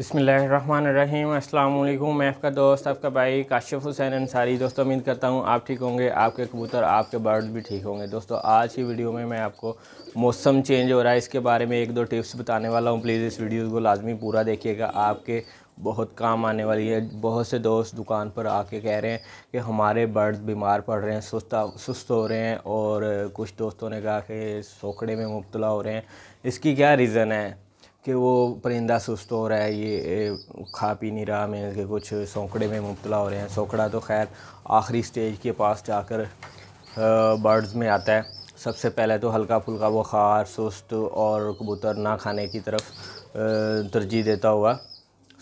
बसमीम अल्लाम मैं आपका दोस्त आपका भाई काशिफ हुसैन अंसारी दोस्तों उम्मीद करता हूँ आप ठीक होंगे आपके कबूतर आपके बर्ड भी ठीक होंगे दोस्तों आज की वीडियो में मैं आपको मौसम चेंज हो रहा है इसके बारे में एक दो टिप्स बताने वाला हूँ प्लीज़ इस वीडियो को लाजमी पूरा देखिएगा आपके बहुत काम आने वाली है बहुत से दोस्त दुकान पर आके कह रहे हैं कि हमारे बर्ड बीमार पड़ रहे हैं सुस्त सुस्त हो रहे हैं और कुछ दोस्तों ने कहा कि सोखड़े में मुबतला हो रहे हैं इसकी क्या रीज़न है कि वो परिंदा सुस्त हो रहा है ये खा पी नहीं रहा मैं के कुछ सौकड़े में मुबतला हो रहे हैं सौकड़ा तो खैर आखिरी स्टेज के पास जाकर बर्ड्स में आता है सबसे पहले तो हल्का फुल्का बुखार सुस्त और कबूतर ना खाने की तरफ तरजीह देता हुआ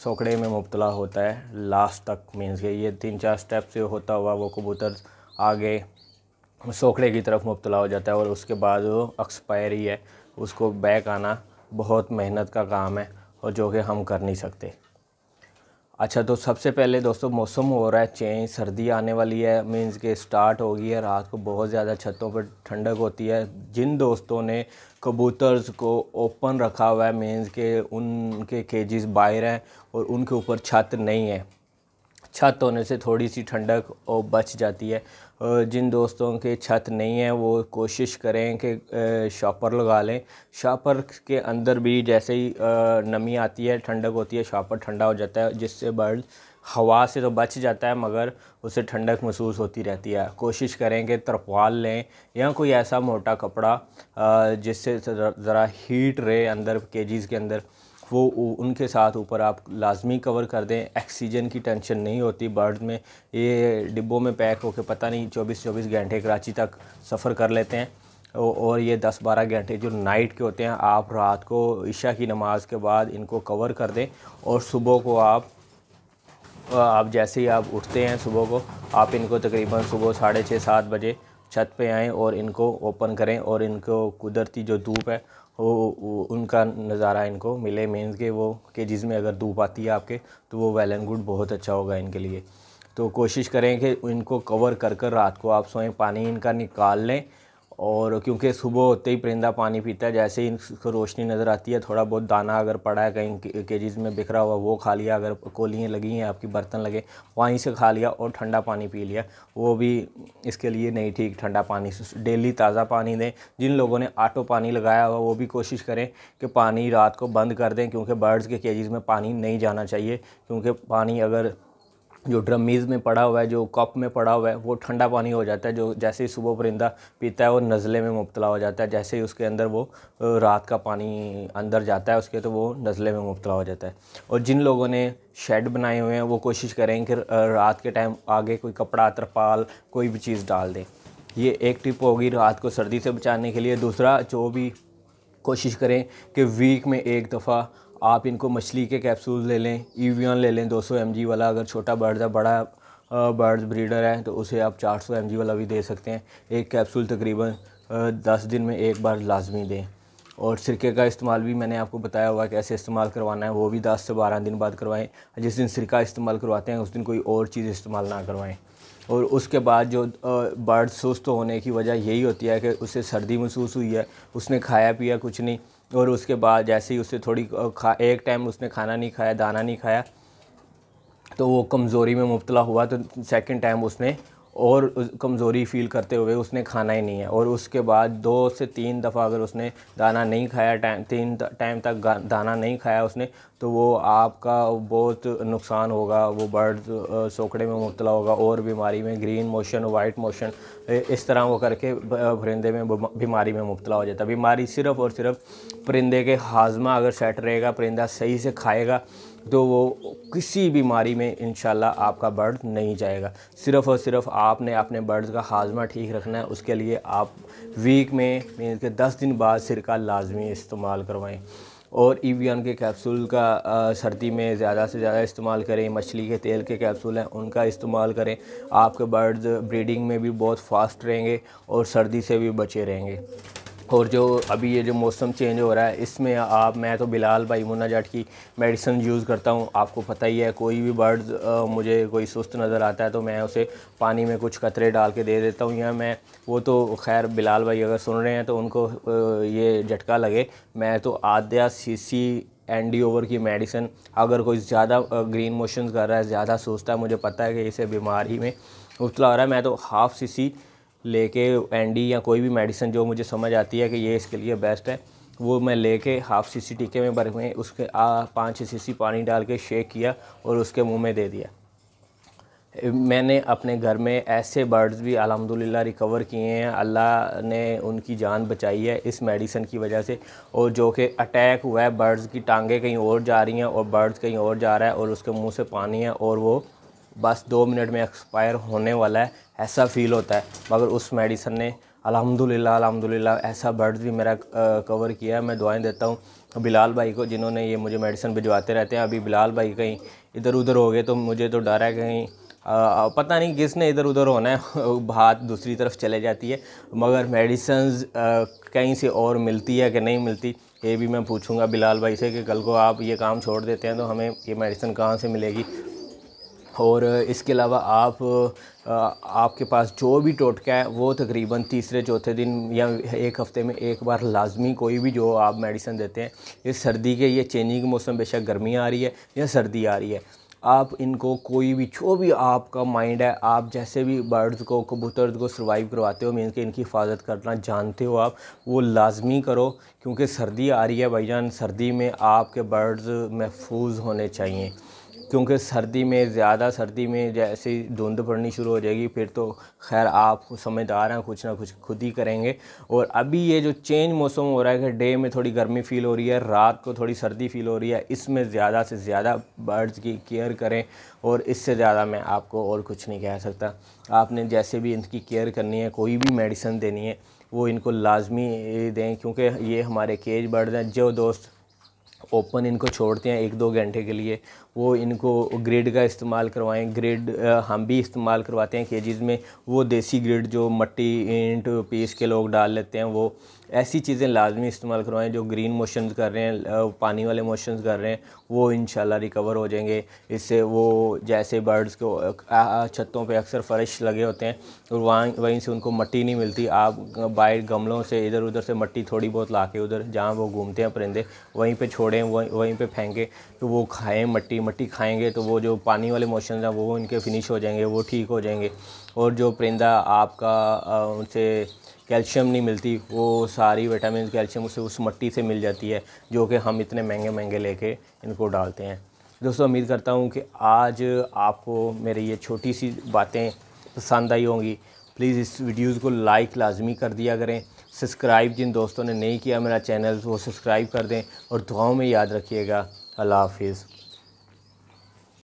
सौकड़े में मुबतला होता है लास्ट तक मीन्स के ये तीन चार स्टेप से होता हुआ वो कबूतर आगे सौकड़े की तरफ मुबतला हो जाता है और उसके बाद वो एक्सपायरी है उसको बैक आना बहुत मेहनत का काम है और जो कि हम कर नहीं सकते अच्छा तो सबसे पहले दोस्तों मौसम हो रहा है चेंज सर्दी आने वाली है मीन्स के स्टार्ट हो गई है रात को बहुत ज़्यादा छतों पर ठंडक होती है जिन दोस्तों ने कबूतर्स को ओपन रखा हुआ है मीन्स के उनके केजेस बाहर हैं और उनके ऊपर छत नहीं है छत होने से थोड़ी सी ठंडक और बच जाती है जिन दोस्तों के छत नहीं है वो कोशिश करें कि शॉपर लगा लें शॉपर के अंदर भी जैसे ही नमी आती है ठंडक होती है शॉपर ठंडा हो जाता है जिससे बर्ड हवा से तो बच जाता है मगर उसे ठंडक महसूस होती रहती है कोशिश करें कि तरपाल लें या कोई ऐसा मोटा कपड़ा जिससे ज़रा हीट रहे अंदर केजीज़ के अंदर वो उनके साथ ऊपर आप लाजमी कवर कर दें ऑक्सीजन की टेंशन नहीं होती बर्ड में ये डिब्बों में पैक होकर पता नहीं चौबीस चौबीस घंटे कराची तक सफ़र कर लेते हैं और ये 10-12 घंटे जो नाइट के होते हैं आप रात को ईशा की नमाज के बाद इनको कवर कर दें और सुबह को आप आप जैसे ही आप उठते हैं सुबह को आप इनको तकरीबन सुबह साढ़े छः सात बजे छत पे आएँ और इनको ओपन करें और इनको कुदरती जो धूप है वो उनका नज़ारा इनको मिले मीन के वो कि जिसमें अगर धूप आती है आपके तो वो वेल एंड गुड बहुत अच्छा होगा इनके लिए तो कोशिश करें कि इनको कवर कर कर रात को आप सोएं पानी इनका निकाल लें और क्योंकि सुबह होते ही परिंदा पानी पीता है जैसे ही इनको रोशनी नज़र आती है थोड़ा बहुत दाना अगर पड़ा है कहीं केजेज़ में बिखरा हुआ वो खा लिया अगर कोलियाँ लगी हैं आपकी बर्तन लगे वहीं से खा लिया और ठंडा पानी पी लिया वो भी इसके लिए नहीं ठीक ठंडा पानी डेली ताज़ा पानी दें जिन लोगों ने आटो पानी लगाया हुआ वो भी कोशिश करें कि पानी रात को बंद कर दें क्योंकि बर्ड्स के केजीज में पानी नहीं जाना चाहिए क्योंकि पानी अगर जो ड्रमीज़ में पड़ा हुआ है जो कप में पड़ा हुआ है वो ठंडा पानी हो जाता है जो जैसे ही सुबह परिंदा पीता है वो नज़ले में मुबतला हो जाता है जैसे ही उसके अंदर वो रात का पानी अंदर जाता है उसके तो वो नज़ले में मुबतला हो जाता है और जिन लोगों ने शेड बनाए हुए हैं वो कोशिश करें कि रात के टाइम आगे कोई कपड़ा तरपाल कोई भी चीज़ डाल दें ये एक टिप होगी रात को सर्दी से बचाने के लिए दूसरा जो भी कोशिश करें कि वीक में एक दफ़ा आप इनको मछली के कैप्सूल ले लें ईवियन ले लें 200 जी वाला अगर छोटा बर्ड है बड़ा बर्ड ब्रीडर है तो उसे आप 400 जी वाला भी दे सकते हैं एक कैप्सूल तकरीबन दस दिन में एक बार लाजमी दें और सिरके का इस्तेमाल भी मैंने आपको बताया हुआ कैसे इस्तेमाल करवाना है वो भी दस से बारह दिन बाद करवाएँ जिस दिन सिरका इस्तेमाल करवाते हैं उस दिन कोई और चीज़ इस्तेमाल ना करवाएँ और उसके बाद जो बर्ड सुस्त होने की वजह यही होती है कि उसे सर्दी महसूस हुई है उसने खाया पिया कुछ नहीं और उसके बाद जैसे ही उसे थोड़ी खा एक टाइम उसने खाना नहीं खाया दाना नहीं खाया तो वो कमज़ोरी में मुबतला हुआ तो सेकंड टाइम उसने और कमज़ोरी फील करते हुए उसने खाना ही नहीं है और उसके बाद दो से तीन दफ़ा अगर उसने दाना नहीं खाया टाइम तीन टाइम तक दाना नहीं खाया उसने तो वो आपका बहुत नुकसान होगा वो बर्ड सोकड़े में मुबतला होगा और बीमारी में ग्रीन मोशन वाइट मोशन इस तरह वो करके परिंदे में बीमारी में मुबतला हो जाता है बीमारी सिर्फ़ और सिर्फ परिंदे के हाजमा अगर सेट रहेगा परिंदा सही से खाएगा तो वो किसी बीमारी में इन आपका बर्ड नहीं जाएगा सिर्फ़ और सिर्फ आपने अपने बर्ड्स का हाजमा ठीक रखना है उसके लिए आप वीक में मीन के दस दिन बाद सिरका लाजमी इस्तेमाल करवाएँ और ईवियन के कैप्सूल का सर्दी में ज़्यादा से ज़्यादा इस्तेमाल करें मछली के तेल के कैप्सूल हैं उनका इस्तेमाल करें आपके बर्ड्स ब्रीडिंग में भी बहुत फास्ट रहेंगे और सर्दी से भी बचे रहेंगे और जो अभी ये जो मौसम चेंज हो रहा है इसमें आप मैं तो बिलाल भाई मुन्ना जाट की मेडिसिन यूज़ करता हूँ आपको पता ही है कोई भी बर्ड मुझे कोई सुस्त नज़र आता है तो मैं उसे पानी में कुछ कतरे डाल के दे देता हूँ या मैं वो तो खैर बिलाल भाई अगर सुन रहे हैं तो उनको ये झटका लगे मैं तो आध्या सी एंडी ओवर की मेडिसिन अगर कोई ज़्यादा ग्रीन मोशन कर रहा है ज़्यादा सोचता है मुझे पता है कि इसे बीमारी में उतला हो रहा है मैं तो हाफ़ सी सी लेके एंडी या कोई भी मेडिसिन जो मुझे समझ आती है कि ये इसके लिए बेस्ट है वो मैं लेके हाफ़ सी सी टीके में भर में उसके पाँच सी सी पानी डाल के शेक किया और उसके मुंह में दे दिया मैंने अपने घर में ऐसे बर्ड्स भी अलहमदिल्ला रिकवर किए हैं अल्लाह ने उनकी जान बचाई है इस मेडिसिन की वजह से और जो कि अटैक हुआ है बर्ड्स की टांगे कहीं और जा रही हैं और बर्ड्स कहीं और जा रहा है और उसके मुंह से पानी है और वो बस दो मिनट में एक्सपायर होने वाला है ऐसा फील होता है मगर उस मेडिसन ने अलहमदिल्ला अलहमदिल्ला ऐसा बर्ड भी मेरा कवर किया है मैं दुआएं देता हूँ बिलाल भाई को जिन्होंने ये मुझे मेडिसिन भिजवाते रहते हैं अभी बिलाल भाई कहीं इधर उधर हो गए तो मुझे तो डर है कहीं आ, पता नहीं किसने इधर उधर होना है हाथ दूसरी तरफ चले जाती है मगर मेडिसन कहीं से और मिलती है कि नहीं मिलती ये भी मैं पूछूंगा बिलाल भाई से कि कल को आप ये काम छोड़ देते हैं तो हमें ये मेडिसन कहाँ से मिलेगी और इसके अलावा आप आपके पास जो भी टोटका है वो तकरीबन तीसरे चौथे दिन या एक हफ़्ते में एक बार लाजमी कोई भी जो आप मेडिसन देते हैं ये सर्दी के ये चेंजिंग मौसम बेशक गर्मी आ रही है या सर्दी आ रही है आप इनको कोई भी जो भी आपका माइंड है आप जैसे भी बर्ड्स को कबूतर को सर्वाइव करवाते हो मीन कि इनकी हिफाजत करना जानते हो आप वो लाजमी करो क्योंकि सर्दी आ रही है भाईजान सर्दी में आपके बर्ड्स महफूज होने चाहिए क्योंकि सर्दी में ज़्यादा सर्दी में जैसे ही धुंध पड़नी शुरू हो जाएगी फिर तो खैर आप समझदार हैं कुछ ना कुछ खुद ही करेंगे और अभी ये जो चेंज मौसम हो रहा है कि डे में थोड़ी गर्मी फील हो रही है रात को थोड़ी सर्दी फील हो रही है इसमें ज़्यादा से ज़्यादा बर्ड्स की केयर करें और इससे ज़्यादा मैं आपको और कुछ नहीं कह सकता आपने जैसे भी इनकी केयर करनी है कोई भी मेडिसन देनी है वो इनको लाजमी दें क्योंकि ये हमारे केज बर्ड्स हैं जो दोस्त ओपन इनको छोड़ते हैं एक दो घंटे के लिए वो इनको ग्रेड का इस्तेमाल करवाएं ग्रेड हम भी इस्तेमाल करवाते हैं केजीज़ में वो देसी ग्रेड जो मट्टी ईंट पीस के लोग डाल लेते हैं वो ऐसी चीज़ें लाजमी इस्तेमाल करवाएं जो ग्रीन मोशन कर रहे हैं पानी वाले मोशन कर रहे हैं वो इन रिकवर हो जाएंगे इससे वो जैसे बर्ड्स को छतों पे अक्सर फ़र्श लगे होते हैं और वहाँ वहीं से उनको मट्टी नहीं मिलती आप बाहर गमलों से इधर उधर से मट्टी थोड़ी बहुत ला के उधर जहाँ वो घूमते हैं परिंदे वहीं पर छोड़ें वहीं वहीं पर फेंकें तो वो खाएँ मट्टी मट्टी खाएंगे तो वो जो पानी वाले मोशन हैं वो इनके फिनिश हो जाएंगे वो ठीक हो जाएंगे और जो परिंदा आपका उनसे कैल्शियम नहीं मिलती वो सारी विटामिन कैल्शियम उसे उस मट्टी से मिल जाती है जो कि हम इतने महंगे महंगे लेके इनको डालते हैं दोस्तों उम्मीद करता हूँ कि आज आपको मेरी ये छोटी सी बातें पसंद आई होंगी प्लीज़ इस वीडियोज़ को लाइक लाजमी कर दिया करें सब्सक्राइब जिन दोस्तों ने नहीं किया मेरा चैनल वो सब्सक्राइब कर दें और दुआओं में याद रखिएगा अल्लाह हाफिज़